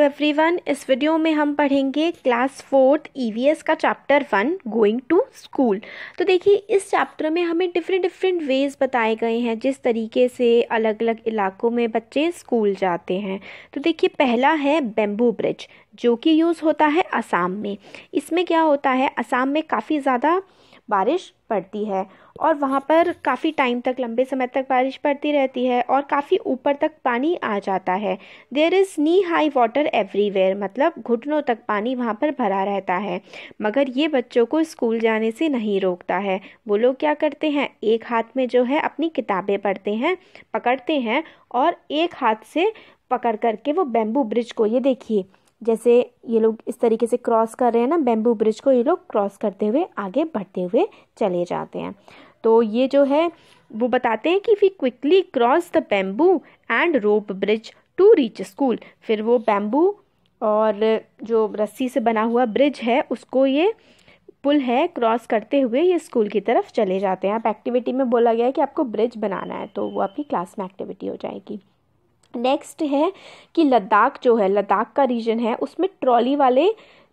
Every everyone इस video में हम पढ़ेंगे क्लास फोर्थ ईवीएस का chapter one going to school तो देखिए इस चैप्टर में हमें डिफरेंट डिफरेंट वेज बताए गए हैं जिस तरीके से अलग अलग इलाकों में बच्चे स्कूल जाते हैं तो देखिए पहला है बेम्बू ब्रिज जो कि यूज़ होता है असम में इसमें क्या होता है असम में काफ़ी ज़्यादा बारिश पड़ती है और वहाँ पर काफ़ी टाइम तक लंबे समय तक बारिश पड़ती रहती है और काफ़ी ऊपर तक पानी आ जाता है there is knee high water everywhere मतलब घुटनों तक पानी वहाँ पर भरा रहता है मगर ये बच्चों को स्कूल जाने से नहीं रोकता है वो लोग क्या करते हैं एक हाथ में जो है अपनी किताबें पढ़ते हैं पकड़ते हैं और एक हाथ से पकड़ करके वो बेम्बू ब्रिज को ये देखिए जैसे ये लोग इस तरीके से क्रॉस कर रहे हैं ना बेम्बू ब्रिज को ये लोग क्रॉस करते हुए आगे बढ़ते हुए चले जाते हैं तो ये जो है वो बताते हैं कि we quickly cross the bamboo and rope bridge to reach school फिर वो बेम्बू और जो रस्सी से बना हुआ ब्रिज है उसको ये पुल है क्रॉस करते हुए ये स्कूल की तरफ चले जाते हैं आप एक्टिविटी में बोला गया है कि आपको ब्रिज बनाना है तो वो आपकी क्लास में एक्टिविटी हो जाएगी नेक्स्ट है कि लद्दाख जो है लद्दाख का रीजन है उसमें ट्रॉली वाले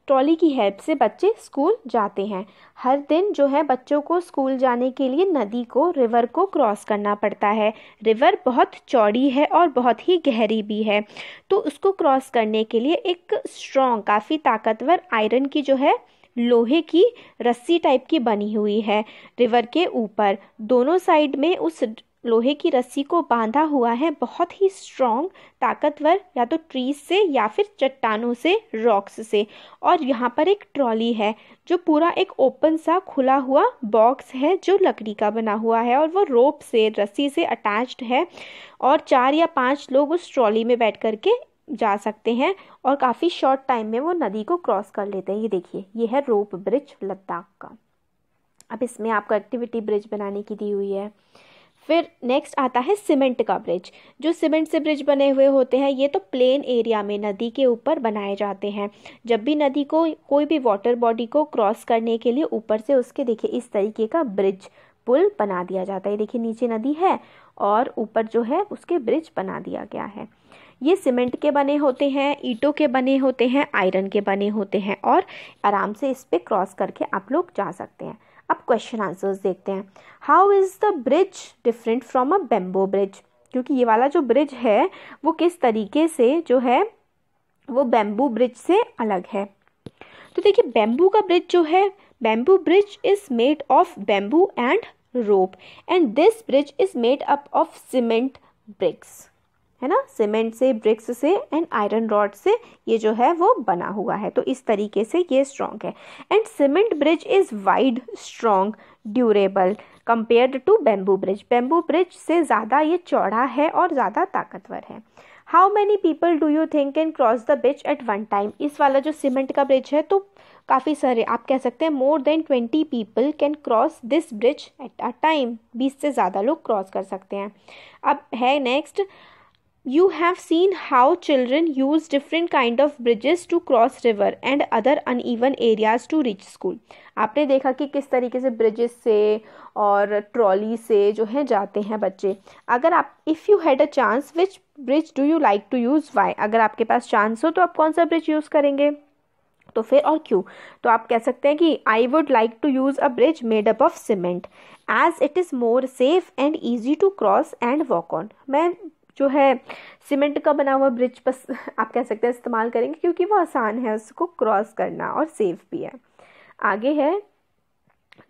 ट्रॉली की हेल्प से बच्चे स्कूल जाते हैं हर दिन जो है बच्चों को स्कूल जाने के लिए नदी को रिवर को क्रॉस करना पड़ता है रिवर बहुत चौड़ी है और बहुत ही गहरी भी है तो उसको क्रॉस करने के लिए एक स्ट्रॉन्ग काफ़ी ताकतवर आयरन की जो है लोहे की रस्सी टाइप की बनी हुई है रिवर के ऊपर दोनों साइड में उस लोहे की रस्सी को बांधा हुआ है बहुत ही स्ट्रॉन्ग ताकतवर या तो ट्रीज से या फिर चट्टानों से रॉक्स से और यहाँ पर एक ट्रॉली है जो पूरा एक ओपन सा खुला हुआ बॉक्स है जो लकड़ी का बना हुआ है और वो रोप से रस्सी से अटैच्ड है और चार या पांच लोग उस ट्रॉली में बैठ करके जा सकते हैं और काफ़ी शॉर्ट टाइम में वो नदी को क्रॉस कर लेते हैं ये देखिए ये है रोप ब्रिज लद्दाख का अब इसमें आपको एक्टिविटी ब्रिज बनाने की दी हुई है फिर नेक्स्ट आता है सीमेंट का ब्रिज जो सीमेंट से ब्रिज बने हुए होते हैं ये तो प्लेन एरिया में नदी के ऊपर बनाए जाते हैं जब भी नदी को कोई भी वाटर बॉडी को क्रॉस करने के लिए ऊपर से उसके देखिए इस तरीके का ब्रिज पुल बना दिया जाता है देखिए नीचे नदी है और ऊपर जो है उसके ब्रिज बना दिया गया है ये सीमेंट के बने होते हैं ईंटों के बने होते हैं आयरन के बने होते हैं और आराम से इस पर क्रॉस करके आप लोग जा सकते हैं अब क्वेश्चन आंसर्स देखते हैं how is the bridge different from a bamboo bridge क्योंकि ये वाला जो ब्रिज है वो किस तरीके से जो है वो बेम्बू ब्रिज से अलग है तो देखिए बेम्बू का ब्रिज जो है bamboo bridge is made of bamboo and rope and this bridge is made up of cement bricks है ना सीमेंट से ब्रिक्स से एंड आयरन रॉड से ये जो है वो बना हुआ है तो इस तरीके से ये स्ट्रॉन्ग है and cement bridge is wide strong durable compared to bamboo bridge bamboo bridge से ज़्यादा ये चौड़ा है और ज़्यादा ताकतवर है how many people do you think can cross the bridge at one time इस वाला जो सीमेंट का ब्रिज है तो काफ़ी सारे आप कह सकते हैं more than twenty people can cross this bridge at a time बीस से ज़्यादा लोग क्रॉस कर सकते हैं अब है next you have seen how children use different kind of bridges to cross river and other uneven areas to reach school आपने देखा कि किस तरीके से ब्रिजेस से और ट्रॉली से जो है जाते हैं बच्चे अगर आप if you had a chance which bridge do you like to use why अगर आपके पास चांस हो तो आप कौन सा ब्रिज यूज़ करेंगे तो फिर और क्यों तो आप कह सकते हैं कि I would like to use a bridge made up of cement as it is more safe and easy to cross and walk on मैं जो है सीमेंट का बना हुआ ब्रिज बस आप कह सकते हैं इस्तेमाल करेंगे क्योंकि वो आसान है उसको क्रॉस करना और सेफ भी है आगे है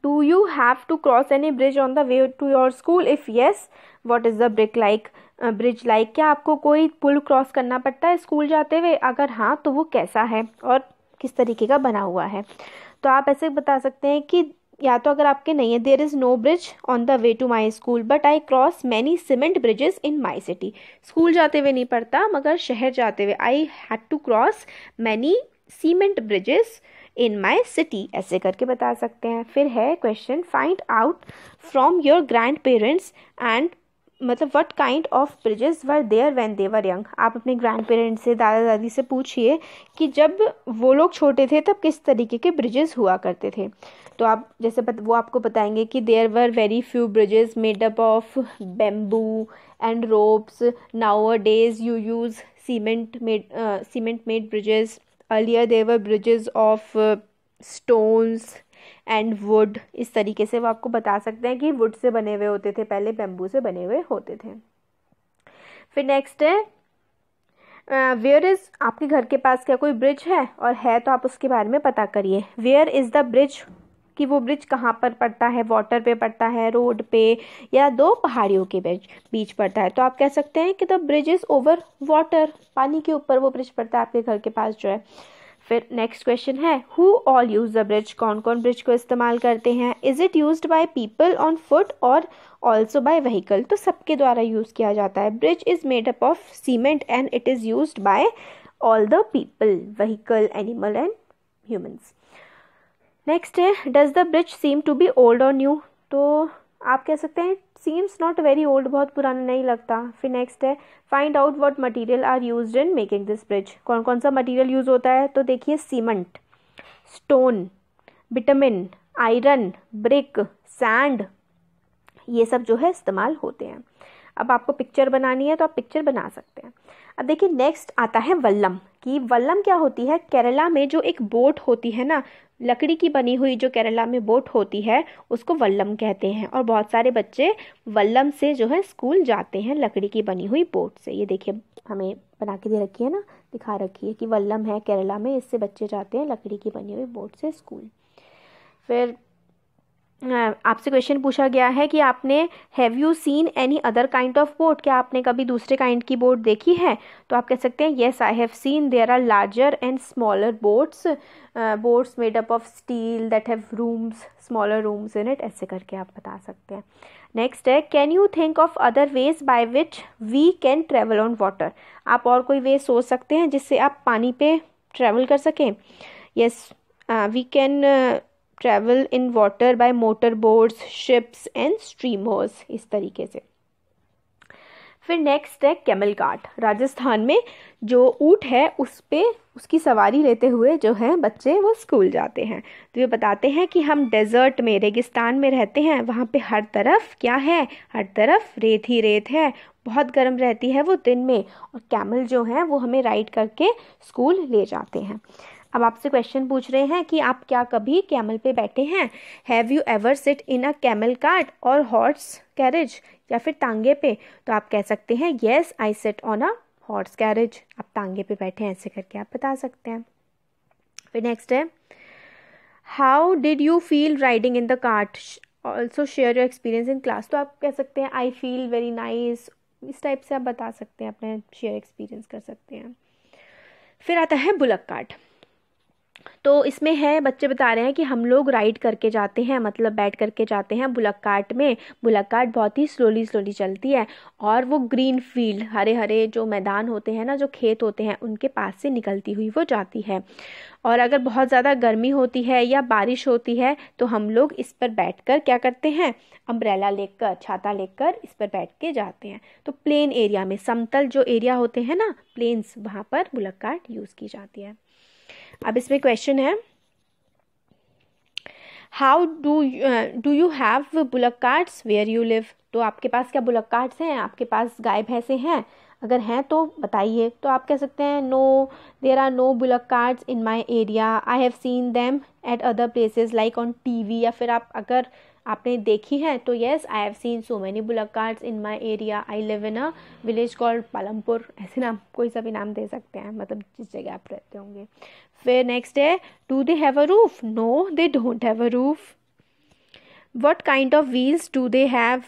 do you have to cross any bridge on the way to your school if yes what is the brick like bridge like क्या आपको कोई पुल क्रॉस करना पड़ता है स्कूल जाते हुए अगर हाँ तो वो कैसा है और किस तरीके का बना हुआ है तो आप ऐसे बता सकते हैं कि या तो अगर आपके नहीं है there is no bridge on the way to my school but I cross many cement bridges in my city school जाते हुए नहीं पढ़ता मगर शहर जाते हुए I had to cross many cement bridges in my city ऐसे करके बता सकते हैं फिर है question find out from your grandparents and मतलब what kind of bridges were there when they were young आप अपने ग्रैंड पेरेंट्स से दादा दादी से पूछिए कि जब वो लोग छोटे थे तब किस तरीके के ब्रिजेस हुआ करते थे तो आप जैसे पत, वो आपको बताएंगे कि there were very few bridges made up of bamboo and ropes nowadays you use cement made cement made bridges earlier there were bridges of stones and wood इस तरीके से वो आपको बता सकते हैं कि वुड से बने हुए होते थे पहले बेम्बू से बने हुए होते थे फिर नेक्स्ट है वेयर uh, इज़ आपके घर के पास क्या कोई ब्रिज है और है तो आप उसके बारे में पता करिए वेयर इज़ द ब्रिज कि वो ब्रिज कहाँ पर पड़ता है वाटर पे पड़ता है रोड पे या दो पहाड़ियों के बीच बीच पड़ता है तो आप कह सकते हैं कि the bridge is over water पानी के ऊपर वो ब्रिज पड़ता है आपके घर के पास जो है फिर नेक्स्ट क्वेश्चन है who all use the bridge कौन कौन ब्रिज को इस्तेमाल करते हैं is it use by people on foot और ऑल्सो बाय व्हीकल तो सबके द्वारा यूज़ किया जाता है bridge is made up of cement and it is use by all the people vehicle animal and humans next है does the bridge seem to be old और new तो आप कह सकते हैं सीम्स नॉट वेरी ओल्ड बहुत पुराना नहीं लगता फिर नेक्स्ट है find out what material are use in making this bridge कौन कौन सा मटीरियल यूज़ होता है तो देखिए cement stone vitamin iron brick sand ये सब जो है इस्तेमाल होते हैं अब आपको पिक्चर बनानी है तो आप पिक्चर बना सकते हैं अब देखिए नेक्स्ट आता है वल्लम कि वल्लम क्या होती है केरला में जो एक बोट होती है ना लकड़ी की बनी हुई जो केरला में बोट होती है उसको वल्लम कहते हैं और बहुत सारे बच्चे वल्लम से जो है स्कूल जाते हैं लकड़ी की बनी हुई बोट से ये देखिए हमें बना के दे रखी है ना दिखा रखी है कि वल्लम है केरला में इससे बच्चे जाते हैं लकड़ी की बनी हुई बोट से स्कूल फिर आपसे क्वेश्चन पूछा गया है कि आपने have you seen any other kind of boat क्या आपने कभी दूसरे काइंड की बोट देखी है तो आप कह सकते हैं yes I have seen there are larger and smaller boats boats made up of steel that have rooms smaller rooms in it ऐसे करके आप बता सकते हैं नेक्स्ट है can you think of other ways by which we can travel on water आप और कोई वे सोच सकते हैं जिससे आप पानी पे ट्रेवल कर सकें yes we can travel in water by motor boats ships and streamers इस तरीके से फिर नेक्स्ट है कैमल काट राजस्थान में जो ऊँट है उस पर उसकी सवारी लेते हुए जो है बच्चे वो स्कूल जाते हैं तो ये बताते हैं कि हम डेजर्ट में रेगिस्तान में रहते हैं वहाँ पे हर तरफ क्या है हर तरफ रेत ही रेत है बहुत गर्म रहती है वो दिन में और कैमल जो हैं वो हमें राइड करके स्कूल ले जाते हैं अब आपसे क्वेश्चन पूछ रहे हैं कि आप क्या कभी कैमल पे बैठे हैं have you ever sit in a camel cart और हॉर्स कैरेज या फिर तांगे पे तो आप कह सकते हैं yes I sit on a horse carriage आप तांगे पे बैठे हैं ऐसे करके आप बता सकते हैं फिर नेक्स्ट है how did you feel riding in the cart also share your experience in class तो आप कह सकते हैं आई फील वेरी नाइस इस टाइप से आप बता सकते हैं अपने शेयर एक्सपीरियंस कर सकते हैं फिर आता है बुलक कार्ट तो इसमें है बच्चे बता रहे हैं कि हम लोग राइड करके जाते हैं मतलब बैठ करके जाते हैं बुलक कार्ट में बुलक कार्ट बहुत ही स्लोली स्लोली चलती है और वो ग्रीन फील्ड हरे हरे जो मैदान होते हैं ना जो खेत होते हैं उनके पास से निकलती हुई वो जाती है और अगर बहुत ज़्यादा गर्मी होती है या बारिश होती है तो हम लोग इस पर कर क्या करते हैं अम्ब्रेला लेकर छाता लेकर इस पर बैठ के जाते हैं तो प्लेन एरिया में समतल जो एरिया होते हैं ना प्लेन्स वहाँ पर बुलक कार्ट यूज़ की जाती है अब इसमें क्वेश्चन है how do do you have bullock carts where you live तो आपके पास क्या बुलक कार्ड्स हैं आपके पास गाय भैंसे हैं अगर हैं तो बताइए तो आप कह सकते हैं no there are no bullock carts in my area I have seen them at other places like on T V या फिर आप अगर आपने देखी है तो yes I have seen so many bullock carts in my area I live in a village called Palampur ऐसे नाम कोई सा भी नाम दे सकते हैं मतलब जिस जगह आप रहते होंगे फिर नेक्स्ट है do they have a roof no they don't have a roof what kind of wheels do they have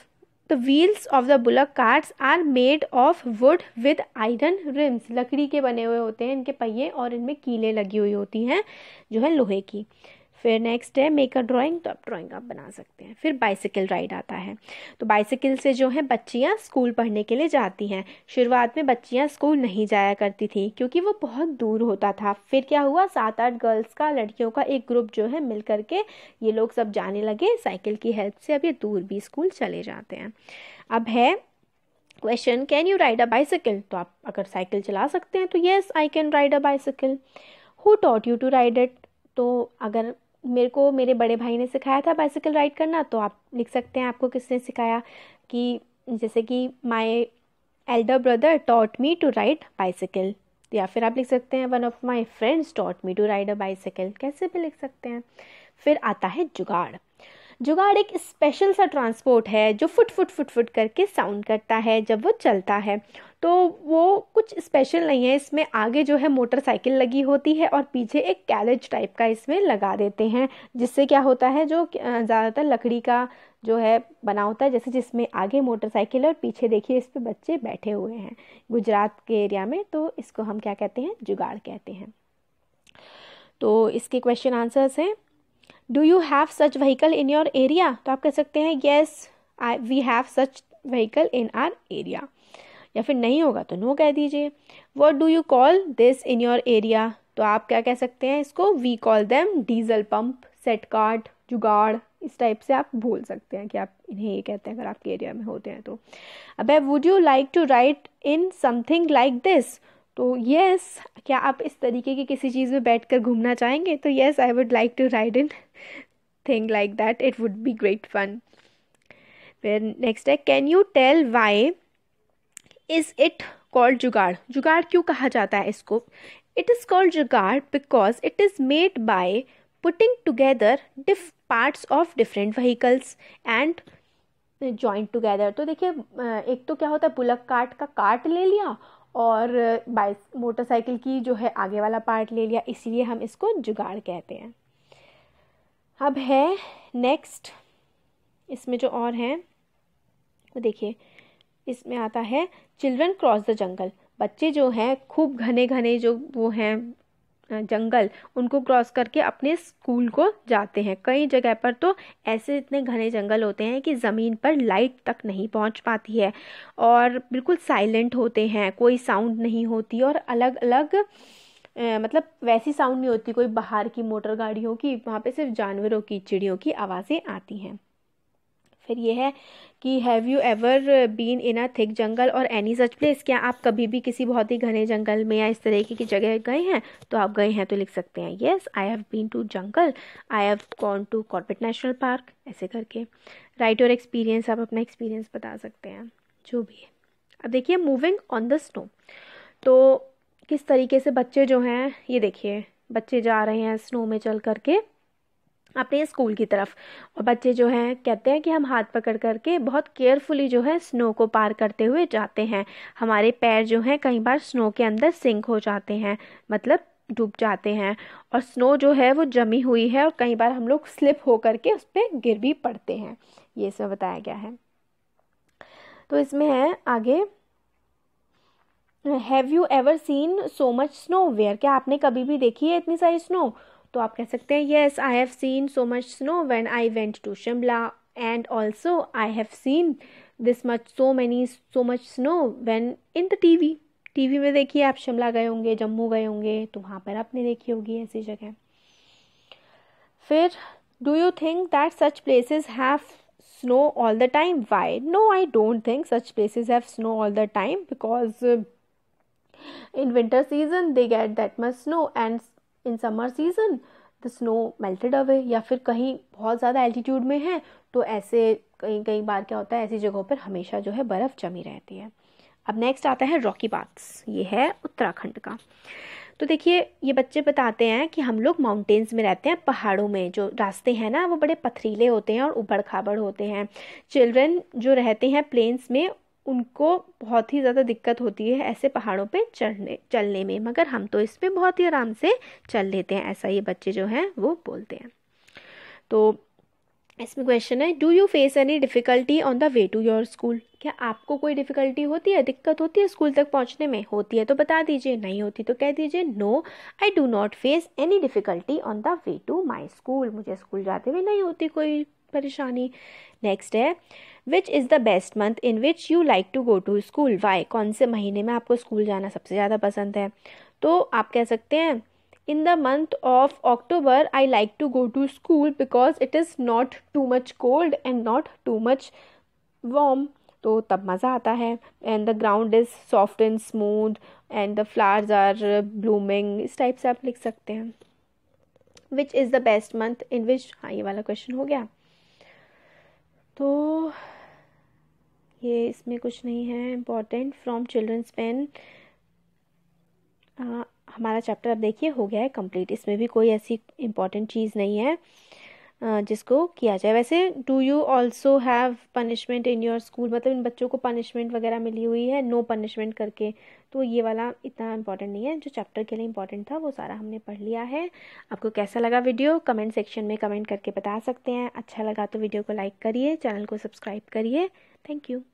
the wheels of the bullock carts are made of wood with iron rims लकड़ी के बने हुए होते हैं इनके पहिए और इनमें कीलें लगी हुई होती हैं जो है लोहे की फिर नेक्स्ट है मेक अ ड्राइंग तो आप ड्राइंग आप बना सकते हैं फिर बाइसिकल राइड आता है तो बाइसिकल से जो है बच्चियाँ स्कूल पढ़ने के लिए जाती हैं शुरुआत में बच्चियाँ स्कूल नहीं जाया करती थी क्योंकि वो बहुत दूर होता था फिर क्या हुआ सात आठ गर्ल्स का लड़कियों का एक ग्रुप जो है मिल करके ये लोग सब जाने लगे साइकिल की हेल्प से अब ये दूर भी स्कूल चले जाते हैं अब है question can you ride a bicycle तो आप अगर साइकिल चला सकते हैं तो yes I can ride a bicycle who taught you to ride it तो अगर मेरे को मेरे बड़े भाई ने सिखाया था बाइसिकल राइड करना तो आप लिख सकते हैं आपको किसने सिखाया कि जैसे कि my elder brother taught me to ride bicycle या फिर आप लिख सकते हैं one of my friends taught me to ride a bicycle कैसे भी लिख सकते हैं फिर आता है जुगाड़ जुगाड़ एक स्पेशल सा ट्रांसपोर्ट है जो फुट फुट फुट फुट करके साउंड करता है जब वो चलता है तो वो कुछ स्पेशल नहीं है इसमें आगे जो है मोटरसाइकिल लगी होती है और पीछे एक कैरेज टाइप का इसमें लगा देते हैं जिससे क्या होता है जो ज़्यादातर लकड़ी का जो है बना होता है जैसे जिसमें आगे मोटरसाइकिल और पीछे देखिए इस पर बच्चे बैठे हुए हैं गुजरात के एरिया में तो इसको हम क्या कहते हैं जुगाड़ कहते हैं तो इसके क्वेश्चन आंसर्स हैं do you have such vehicle in your area तो आप कह सकते हैं yes I we have such vehicle in our area या फिर नहीं होगा तो नो कह दीजिए what do you call this in your area तो आप क्या कह सकते हैं इसको we call them diesel pump set card jugaad इस टाइप से आप बोल सकते हैं कि आप इन्हें ये कहते हैं अगर आपके एरिया में होते हैं तो अब है would you like to ride in something like this तो येस क्या आप इस तरीके की किसी चीज़ में बैठ कर घूमना चाहेंगे तो yes I would like to ride in thing like that it would be great fun फिर नेक्स्ट है can you tell why is it called jugaad जुगाड़ क्यों कहा जाता है इसको it is called jugaad because it is made by putting together diff parts of different vehicles and joint together तो देखिए एक तो क्या होता है पुलक कार्ट का कार्ट ले लिया और बाइ मोटरसाइकिल की जो है आगे वाला पार्ट ले लिया इसीलिए हम इसको जुगाड़ कहते हैं अब है नेक्स्ट इसमें जो और हैं वो देखिए इसमें आता है चिल्ड्रन क्रॉस द जंगल बच्चे जो हैं खूब घने घने जो वो हैं जंगल उनको क्रॉस करके अपने स्कूल को जाते हैं कई जगह पर तो ऐसे इतने घने जंगल होते हैं कि ज़मीन पर लाइट तक नहीं पहुंच पाती है और बिल्कुल साइलेंट होते हैं कोई साउंड नहीं होती और अलग अलग ए, मतलब वैसी साउंड नहीं होती कोई बाहर की मोटर गाड़ियों की वहाँ पे सिर्फ जानवरों की चिड़ियों की आवाज़ें आती हैं फिर ये है कि have you ever been in a thick jungle और एनी सच प्लेस क्या आप कभी भी किसी बहुत ही घने जंगल में या इस तरीके की जगह गए हैं तो आप गए हैं तो लिख सकते हैं yes I have been to jungle I have gone to Corbett national park ऐसे करके राइट और एक्सपीरियंस आप अपना एक्सपीरियंस बता सकते हैं जो भी है अब देखिए मूविंग ऑन द स्नो तो किस तरीके से बच्चे जो हैं ये देखिए बच्चे जा रहे हैं स्नो में चल करके अपने स्कूल की तरफ और बच्चे जो हैं कहते हैं कि हम हाथ पकड़ करके बहुत केयरफुली जो है स्नो को पार करते हुए जाते हैं हमारे पैर जो हैं कई बार स्नो के अंदर सिंक हो जाते हैं मतलब डूब जाते हैं और स्नो जो है वो जमी हुई है और कई बार हम लोग स्लिप हो करके उस पर गिर भी पड़ते हैं ये सब बताया गया है तो इसमें है आगे have you ever seen so much snow where क्या आपने कभी भी देखी है इतनी सारी स्नो तो आप कह सकते हैं yes I have seen so much snow when I went to Shimla and also I have seen this much so many so much snow when in the TV TV में देखिए आप शिमला गए होंगे जम्मू गए होंगे तो वहाँ पर आपने देखी होगी ऐसी जगह फिर do you think that such places have snow all the time why no I don't think such places have snow all the time because in winter season they get that much snow and in summer season the snow melted away या फिर कहीं बहुत ज़्यादा altitude में है तो ऐसे कई कई बार क्या होता है ऐसी जगहों पर हमेशा जो है बर्फ़ जमी रहती है अब नेक्स्ट आता है रॉकी पार्क्स ये है उत्तराखंड का तो देखिए ये बच्चे बताते हैं कि हम लोग माउंटेन्स में रहते हैं पहाड़ों में जो रास्ते हैं ना वो बड़े पथरीले होते हैं और उबड़ खाबड़ होते हैं चिल्ड्रन जो रहते हैं प्लेन्स में उनको बहुत ही ज़्यादा दिक्कत होती है ऐसे पहाड़ों पे चढ़ने चलने में मगर हम तो इसमें बहुत ही आराम से चल लेते हैं ऐसा ये बच्चे जो हैं वो बोलते हैं तो इसमें क्वेश्चन है do you face any difficulty on the way to your school क्या आपको कोई डिफ़िकल्टी होती है दिक्कत होती है स्कूल तक पहुंचने में होती है तो बता दीजिए नहीं होती तो कह दीजिए no I do not face any difficulty on the way to my school मुझे स्कूल जाते हुए नहीं होती कोई परेशानी नेक्स्ट है which is the best month in which you like to go to school why कौन से महीने में आपको स्कूल जाना सबसे ज़्यादा पसंद है तो आप कह सकते हैं in the month of October I like to go to school because it is not too much cold and not too much warm तो तब मज़ा आता है and the ground is soft and smooth and the flowers are blooming इस type से आप लिख सकते हैं which is the best month in which हाँ ये वाला क्वेश्चन हो गया तो ये इसमें कुछ नहीं है इम्पॉर्टेंट फ्रॉम चिल्ड्रंस पेन हमारा चैप्टर अब देखिए हो गया है कंप्लीट इसमें भी कोई ऐसी इम्पॉर्टेंट चीज़ नहीं है जिसको किया जाए वैसे do you also have punishment in your school मतलब इन बच्चों को पनिशमेंट वगैरह मिली हुई है नो no पनिशमेंट करके तो ये वाला इतना इम्पॉर्टेंट नहीं है जो चैप्टर के लिए इम्पॉर्टेंट था वो सारा हमने पढ़ लिया है आपको कैसा लगा वीडियो कमेंट सेक्शन में कमेंट करके बता सकते हैं अच्छा लगा तो वीडियो को लाइक करिए चैनल को सब्सक्राइब करिए Thank you.